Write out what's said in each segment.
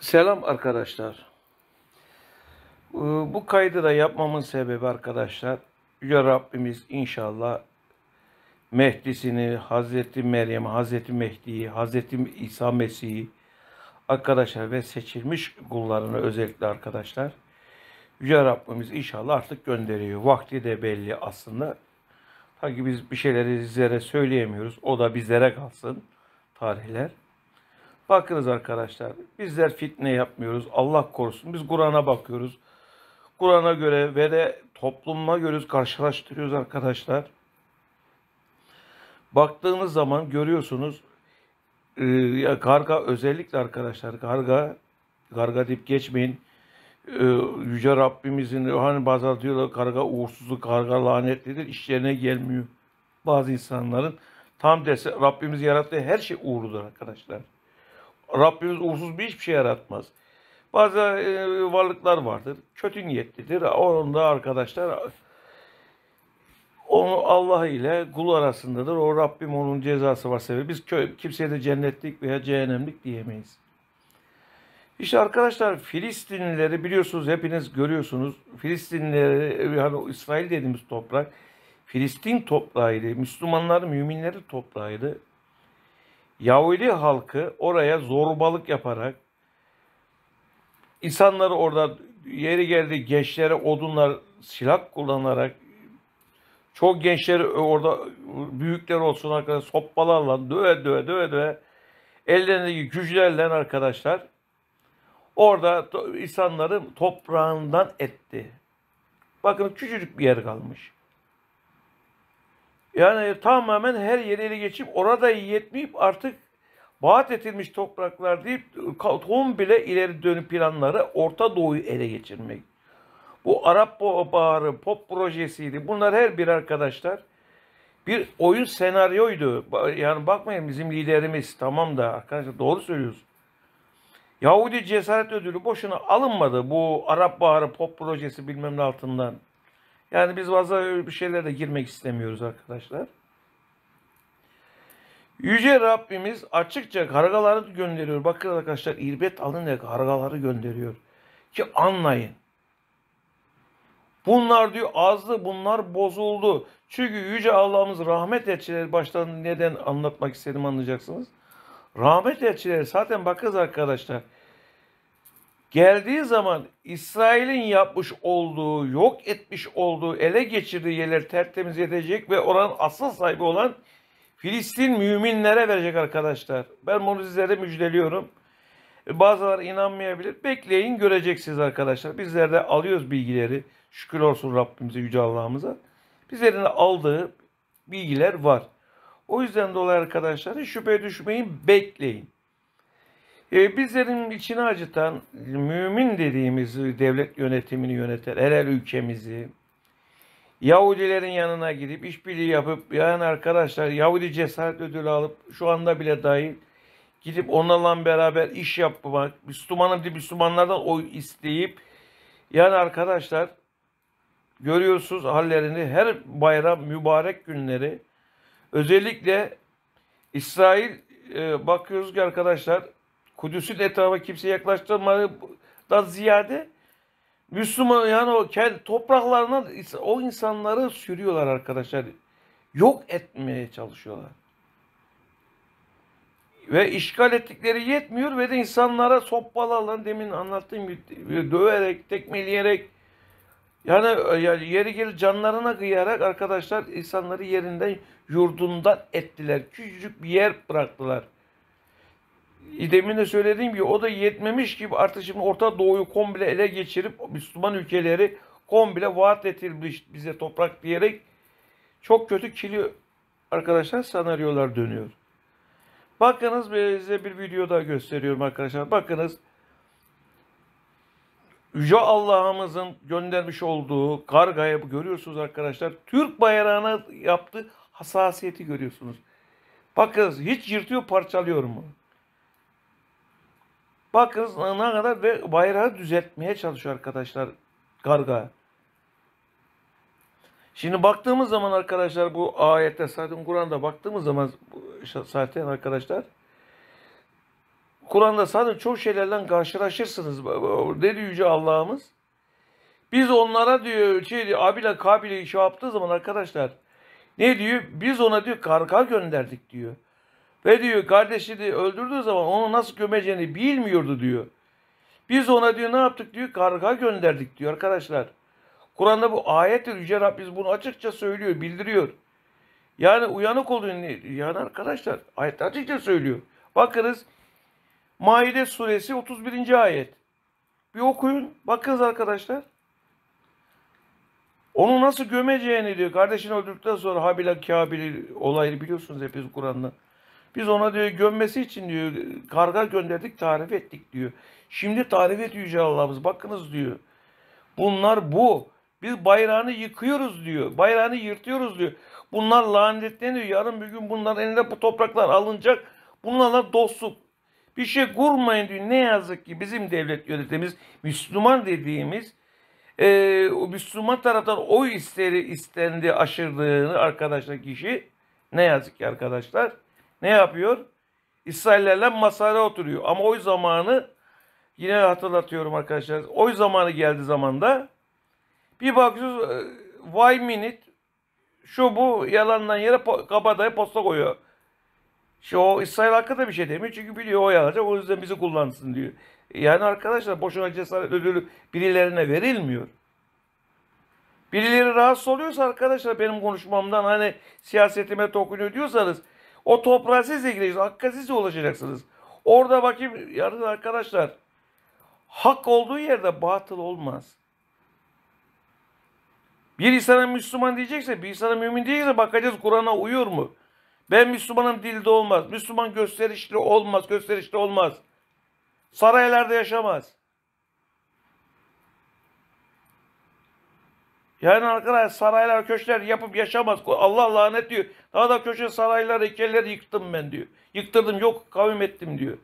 Selam arkadaşlar. Ee, bu kaydı da yapmamın sebebi arkadaşlar. Yüce Rabbimiz inşallah Mehdi'sini, Hazreti Meryem, Hazreti Mehdi'yi, Hazreti İsa Mesih'i arkadaşlar ve seçilmiş kullarını özellikle arkadaşlar Yüce Rabbimiz inşallah artık gönderiyor. Vakti de belli aslında. Tabii biz bir şeyleri sizlere söyleyemiyoruz. O da bizlere kalsın tarihler. Bakınız arkadaşlar bizler fitne yapmıyoruz. Allah korusun. Biz Kur'an'a bakıyoruz. Kur'an'a göre ve de topluma göre karşılaştırıyoruz arkadaşlar. Baktığınız zaman görüyorsunuz e, karga özellikle arkadaşlar karga karga deyip geçmeyin. E, Yüce Rabbimizin hani bazen diyorlar karga uğursuzluk, karga lanetlidir. İşlerine gelmiyor bazı insanların. Tam dese Rabbimiz yarattığı her şey uğurludur arkadaşlar. Rabbimiz uğursuz bir hiçbir şey yaratmaz. Bazı e, varlıklar vardır. Kötü niyetlidir. Onun da arkadaşlar onu Allah ile kul arasındadır. O Rabbim onun cezası var sever. Biz kimseye de cennetlik veya cehennemlik diyemeyiz. İşte arkadaşlar Filistinlileri biliyorsunuz hepiniz görüyorsunuz. Filistinlileri yani İsrail dediğimiz toprak Filistin toprağıydı. Müslümanlar müminleri toprağıydı. Yahudi halkı oraya zorbalık yaparak insanları orada yeri geldi gençlere odunlar silah kullanarak çok gençleri orada büyükler olsun arkadaşlar soppalarla döve döve döve döve ellerindeki güçlerle arkadaşlar orada insanları toprağından etti. Bakın küçücük bir yer kalmış. Yani tamamen her yeri ele geçip orada yetmeyip artık bahat edilmiş topraklar deyip tohum bile ileri dönüp planları Orta Doğu'yu ele geçirmek. Bu Arap Baharı, pop projesiydi. Bunlar her bir arkadaşlar bir oyun senaryoydu. Yani bakmayın bizim liderimiz tamam da arkadaşlar doğru söylüyorsun. Yahudi Cesaret Ödülü boşuna alınmadı bu Arap Baharı pop projesi bilmem ne altından. Yani biz fazla öyle bir şeylere girmek istemiyoruz arkadaşlar. Yüce Rabbimiz açıkça kargaları gönderiyor. Bakın arkadaşlar irbet alın diye kargaları gönderiyor. Ki anlayın. Bunlar diyor azdı, bunlar bozuldu. Çünkü Yüce Allah'ımız rahmet elçileri baştan neden anlatmak istedim anlayacaksınız. Rahmet elçileri zaten bakız arkadaşlar geldiği zaman İsrail'in yapmış olduğu, yok etmiş olduğu, ele geçirdiği yerler tertemiz edecek ve oranın asıl sahibi olan Filistin müminlere verecek arkadaşlar. Ben bunu sizlere müjdeliyorum. Bazıları inanmayabilir. Bekleyin göreceksiniz arkadaşlar. Bizler de alıyoruz bilgileri. Şükür olsun Rabbimize, Yüce Allah'ımıza. Bizlerin aldığı bilgiler var. O yüzden dolayı arkadaşlar şüphe düşmeyin, bekleyin. E, bizlerin içini acıtan mümin dediğimiz devlet yönetimini yöneten erel ülkemizi Yahudilerin yanına gidip işbirliği yapıp yani arkadaşlar Yahudi cesaret ödülü alıp şu anda bile dahil gidip onlarla beraber iş yapmak, Müslümanı bir Müslümanlardan oy isteyip yani arkadaşlar görüyorsunuz hallerini her bayram mübarek günleri özellikle İsrail e, bakıyoruz ki arkadaşlar Kudüs'ün etrafa kimse yaklaştırmayı da ziyade Müslüman yani o kendi topraklarına o insanları sürüyorlar arkadaşlar. Yok etmeye çalışıyorlar. Ve işgal ettikleri yetmiyor ve de insanlara sopalarla demin anlattığım gibi döverek, tekmeleyerek yani, yani yeri gelir canlarına kıyarak arkadaşlar insanları yerinden yurdundan ettiler. Küçücük bir yer bıraktılar demin de söylediğim gibi o da yetmemiş gibi artık şimdi Orta Doğu'yu komple ele geçirip Müslüman ülkeleri komple vaat edilmiş bize toprak diyerek çok kötü kili arkadaşlar senaryolar dönüyor. Bakınız size bir video daha gösteriyorum arkadaşlar. Bakınız Yüce Allah'ımızın göndermiş olduğu kargaya görüyorsunuz arkadaşlar. Türk bayrağına yaptığı hassasiyeti görüyorsunuz. Bakınız hiç yırtıyor parçalıyor mu? Bakınız ne kadar ve bayrağı düzeltmeye çalışıyor arkadaşlar garga. Şimdi baktığımız zaman arkadaşlar bu ayette zaten Kur'an'da baktığımız zaman zaten arkadaşlar Kur'an'da zaten çok şeylerle karşılaşırsınız. dedi Yüce Allah'ımız? Biz onlara diyor şey diyor Abil'e Kabil'e şey yaptığı zaman arkadaşlar ne diyor? Biz ona diyor karga gönderdik diyor. Ve diyor kardeşini öldürdüğü zaman onu nasıl gömeceğini bilmiyordu diyor. Biz ona diyor ne yaptık diyor karga gönderdik diyor arkadaşlar. Kur'an'da bu ayet Yüce Rabbimiz bunu açıkça söylüyor, bildiriyor. Yani uyanık olun yani arkadaşlar ayet açıkça söylüyor. Bakınız Maide suresi 31. ayet. Bir okuyun bakınız arkadaşlar. Onu nasıl gömeceğini diyor. Kardeşini öldürdükten sonra Habil'e Kabil'i olayı biliyorsunuz hepiniz Kur'an'da. Biz ona diyor gömmesi için diyor karga gönderdik tarif ettik diyor. Şimdi tarif et Yüce Allah'ımız bakınız diyor. Bunlar bu. Biz bayrağını yıkıyoruz diyor. Bayrağını yırtıyoruz diyor. Bunlar lanetleniyor. Yarın bir gün bunların elinde bu topraklar alınacak. Bunlarla dostluk. Bir şey kurmayın diyor. Ne yazık ki bizim devlet yönetimiz Müslüman dediğimiz e, Müslüman taraftan oy isteri istendi aşırdığını arkadaşlar kişi ne yazık ki arkadaşlar ne yapıyor? İsraillerle masaya oturuyor. Ama oy zamanı yine hatırlatıyorum arkadaşlar. Oy zamanı geldi zamanda bir bakıyorsunuz e, why minute? şu bu yalandan yere kabadayı posta koyuyor. Şu o İsrail hakkında bir şey demiyor çünkü biliyor o yalanacak o yüzden bizi kullansın diyor. Yani arkadaşlar boşuna cesaret ödülü birilerine verilmiyor. Birileri rahatsız oluyorsa arkadaşlar benim konuşmamdan hani siyasetime dokunuyor diyorsanız o toprağa siz de gireceksiniz. Hakka siz de ulaşacaksınız. Orada bakayım yarın arkadaşlar. Hak olduğu yerde batıl olmaz. Bir insana Müslüman diyecekse, bir insana mümin diyecekse bakacağız Kur'an'a uyuyor mu? Ben Müslümanım dilde olmaz. Müslüman gösterişli olmaz, gösterişli olmaz. Saraylarda yaşamaz. Yani arkadaş saraylar köşkler yapıp yaşamaz. Allah lanet diyor. Daha da köşe sarayları heykelleri yıktım ben diyor. Yıktırdım yok kavim ettim diyor.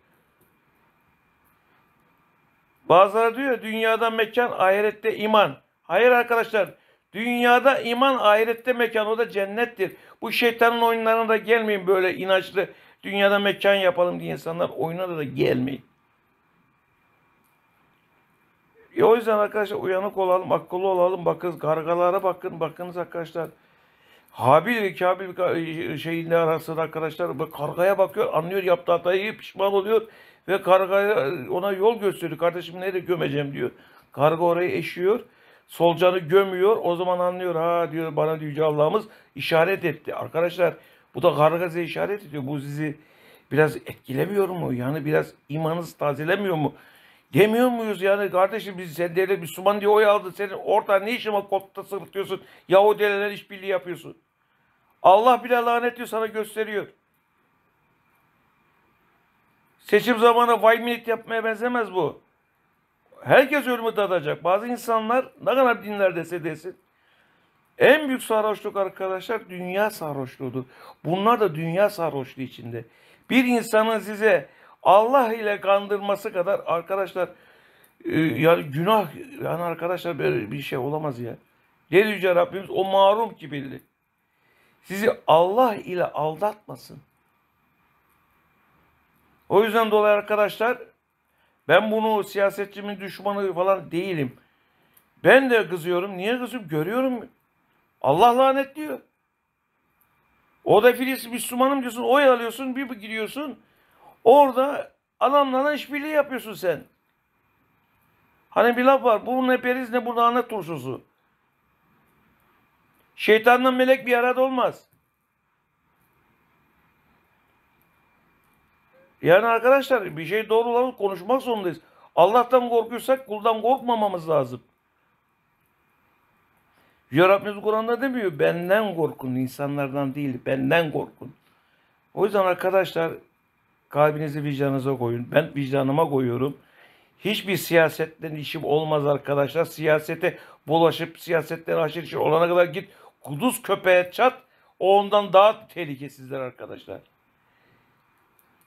Bazıları diyor dünyada mekan ahirette iman. Hayır arkadaşlar dünyada iman ahirette mekan o da cennettir. Bu şeytanın oyunlarına da gelmeyin böyle inançlı dünyada mekan yapalım diye insanlar oyuna da gelmeyin. E o yüzden arkadaşlar uyanık olalım, akıllı olalım. Bakın kargalara bakın, bakınız arkadaşlar. Habil, Kabil e, şeyinde arasında arkadaşlar Bu kargaya bakıyor, anlıyor yaptığı hatayı, pişman oluyor ve kargaya e, ona yol gösteriyor. Kardeşim nereye gömeceğim diyor. Karga orayı eşiyor. Solcanı gömüyor. O zaman anlıyor. Ha diyor bana Yüce Allah'ımız işaret etti. Arkadaşlar bu da karga işaret ediyor. Bu sizi biraz etkilemiyor mu? Yani biraz imanınız tazelemiyor mu? Demiyor muyuz yani kardeşim biz sendeyle Müslüman diye oy aldın. Senin orada ne işin var koltukta sırıtıyorsun. Yahudilerle işbirliği yapıyorsun. Allah bile lanet diyor sana gösteriyor. Seçim zamanı vay millet yapmaya benzemez bu. Herkes ölümü tadacak. Bazı insanlar ne kadar dinler dese desin. En büyük sarhoşluk arkadaşlar dünya sarhoşluğudur. Bunlar da dünya sarhoşluğu içinde. Bir insanın size Allah ile kandırması kadar arkadaşlar e, yani günah yani arkadaşlar böyle bir şey olamaz ya. Ne yüce Rabbimiz o marum ki belli. Sizi Allah ile aldatmasın. O yüzden dolayı arkadaşlar ben bunu siyasetçimin düşmanı falan değilim. Ben de kızıyorum. Niye kızıyorum? Görüyorum. Allah lanetliyor. O da Filiz Müslümanım diyorsun. Oy alıyorsun. Bir gidiyorsun. Orada adamlarla işbirliği yapıyorsun sen. Hani bir laf var. Bu ne periz ne burada ne turşusu. Şeytanla melek bir arada olmaz. Yani arkadaşlar bir şey doğru olarak konuşmak zorundayız. Allah'tan korkuyorsak kuldan korkmamamız lazım. Yüce Rabbimiz Kur'an'da demiyor benden korkun insanlardan değil benden korkun. O yüzden arkadaşlar Kalbinizi vicdanınıza koyun. Ben vicdanıma koyuyorum. Hiçbir siyasetten işim olmaz arkadaşlar. Siyasete bulaşıp siyasetten aşırı şey olana kadar git. Kuduz köpeğe çat. ondan daha tehlikesizler arkadaşlar.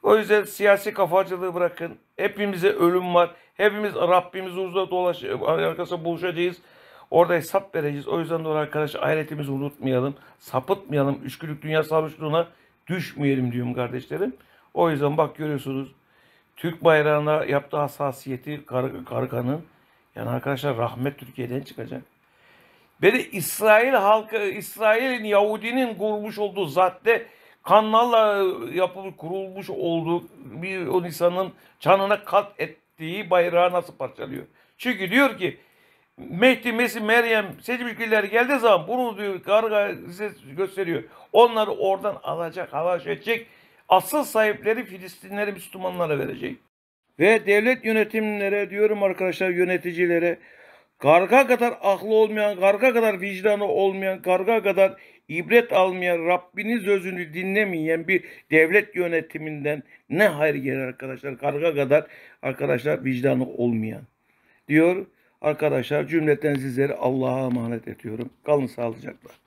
O yüzden siyasi kafacılığı bırakın. Hepimize ölüm var. Hepimiz Rabbimiz uzda dolaş arkadaşlar. buluşacağız. Orada hesap vereceğiz. O yüzden dolayı arkadaş ahiretimizi unutmayalım. Sapıtmayalım. Üçgülük dünya sarhoşluğuna düşmeyelim diyorum kardeşlerim. O yüzden bak görüyorsunuz Türk bayrağına yaptığı hassasiyeti kar, Karkan'ın yani arkadaşlar rahmet Türkiye'den çıkacak. Beni İsrail halkı, İsrail'in Yahudinin kurmuş olduğu zatte kanalla e, yapılmış, kurulmuş olduğu bir o insanın canına kat ettiği bayrağı nasıl parçalıyor? Çünkü diyor ki Mehdi, Mesih, Meryem seçim ülkeler geldiği zaman bunu diyor karga gösteriyor. Onları oradan alacak, havaş edecek asıl sahipleri Filistinlere, Müslümanlara verecek. Ve devlet yönetimlere diyorum arkadaşlar yöneticilere karga kadar aklı olmayan, karga kadar vicdanı olmayan, karga kadar ibret almayan, Rabbiniz sözünü dinlemeyen bir devlet yönetiminden ne hayır gelir arkadaşlar? Karga kadar arkadaşlar vicdanı olmayan. Diyor arkadaşlar cümleten sizleri Allah'a emanet ediyorum. Kalın sağlıcakla.